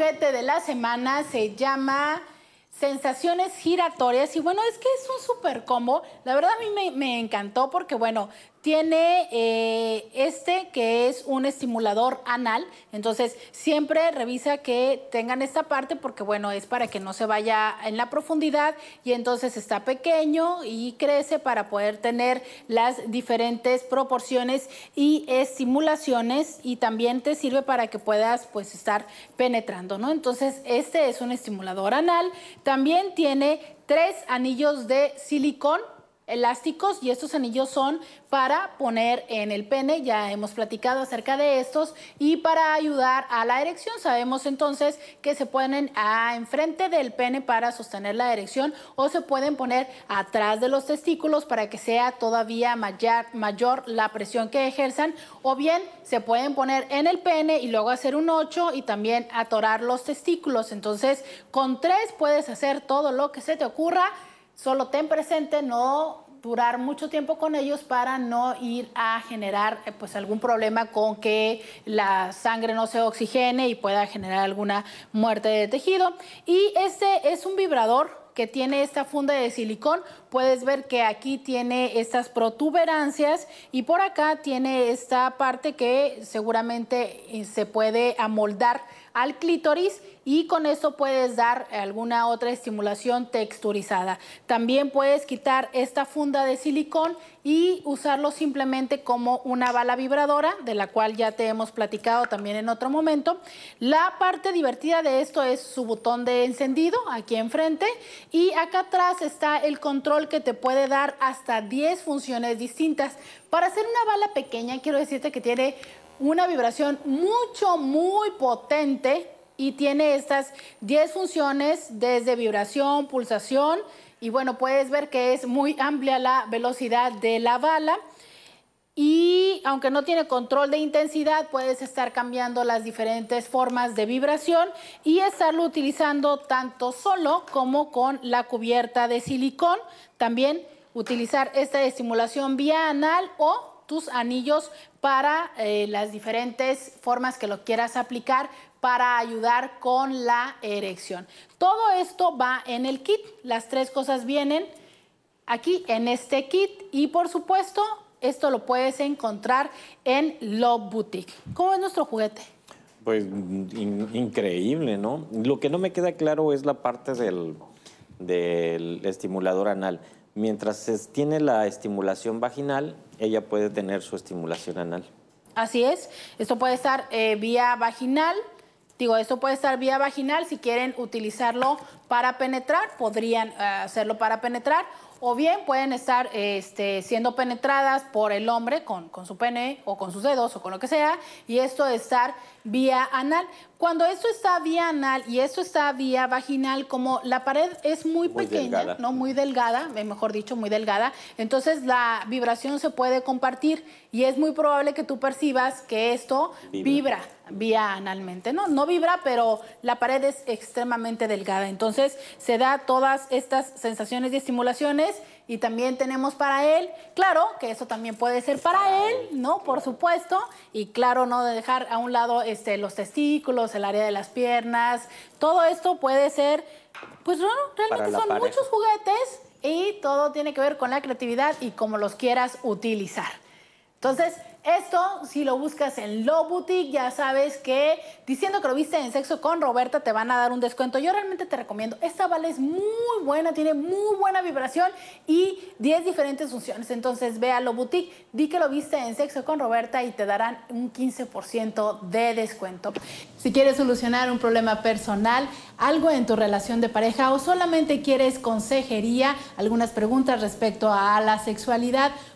de la semana se llama sensaciones giratorias. Y bueno, es que es un super combo. La verdad a mí me, encantó porque, bueno, tiene eh, este que es un estimulador anal, entonces siempre revisa que tengan esta parte porque bueno, es para que no se vaya en la profundidad y entonces está pequeño y crece para poder tener las diferentes proporciones y estimulaciones y también te sirve para que puedas pues estar penetrando, ¿no? Entonces este es un estimulador anal, también tiene tres anillos de silicón elásticos y estos anillos son para poner en el pene, ya hemos platicado acerca de estos, y para ayudar a la erección. Sabemos entonces que se ponen a enfrente del pene para sostener la erección o se pueden poner atrás de los testículos para que sea todavía mayor, mayor la presión que ejerzan o bien se pueden poner en el pene y luego hacer un 8 y también atorar los testículos. Entonces, con tres puedes hacer todo lo que se te ocurra Solo ten presente no durar mucho tiempo con ellos para no ir a generar eh, pues algún problema con que la sangre no se oxigene y pueda generar alguna muerte de tejido. Y este es un vibrador que tiene esta funda de silicón, puedes ver que aquí tiene estas protuberancias y por acá tiene esta parte que seguramente eh, se puede amoldar al clítoris y con eso puedes dar alguna otra estimulación texturizada. También puedes quitar esta funda de silicón y usarlo simplemente como una bala vibradora, de la cual ya te hemos platicado también en otro momento. La parte divertida de esto es su botón de encendido aquí enfrente y acá atrás está el control que te puede dar hasta 10 funciones distintas. Para hacer una bala pequeña, quiero decirte que tiene una vibración mucho, muy potente y tiene estas 10 funciones desde vibración, pulsación y bueno, puedes ver que es muy amplia la velocidad de la bala. Y aunque no tiene control de intensidad, puedes estar cambiando las diferentes formas de vibración y estarlo utilizando tanto solo como con la cubierta de silicón. También utilizar esta estimulación vía anal o tus anillos para eh, las diferentes formas que lo quieras aplicar para ayudar con la erección. Todo esto va en el kit, las tres cosas vienen aquí en este kit y por supuesto esto lo puedes encontrar en Love Boutique. ¿Cómo es nuestro juguete? Pues increíble, ¿no? Lo que no me queda claro es la parte del, estimulador anal. Mientras se tiene la estimulación vaginal, ella puede tener su estimulación anal. Así es, esto puede estar eh, vía vaginal, Digo, esto puede estar vía vaginal, si quieren utilizarlo para penetrar, podrían eh, hacerlo para penetrar o bien pueden estar este, siendo penetradas por el hombre con, su pene o con sus dedos o con lo que sea, y esto estar vía anal. Cuando esto está vía anal y esto está vía vaginal, como la pared es muy, pequeña, no muy delgada, eh, mejor dicho, muy delgada, entonces la vibración se puede compartir y es muy probable que tú percibas que esto vibra, vía analmente, ¿no? No vibra, pero la pared es extremadamente delgada, entonces se da todas estas sensaciones y estimulaciones y también tenemos para él, claro, que eso también puede ser para él, ¿no? Por supuesto, y claro, no de dejar a un lado este, los testículos, el área de las piernas, todo esto puede ser, pues no, realmente son muchos juguetes y todo tiene que ver con la creatividad y cómo los quieras utilizar. Entonces, esto, si lo buscas en Low Boutique, ya sabes que diciendo que lo viste en sexo con Roberta te van a dar un descuento. Yo realmente te recomiendo. Esta bala es muy buena, tiene muy buena vibración y 10 diferentes funciones. Entonces ve a Lo Boutique, di que lo viste en sexo con Roberta y te darán un 15% de descuento. Si quieres solucionar un problema personal, algo en tu relación de pareja o solamente quieres consejería, algunas preguntas respecto a la sexualidad,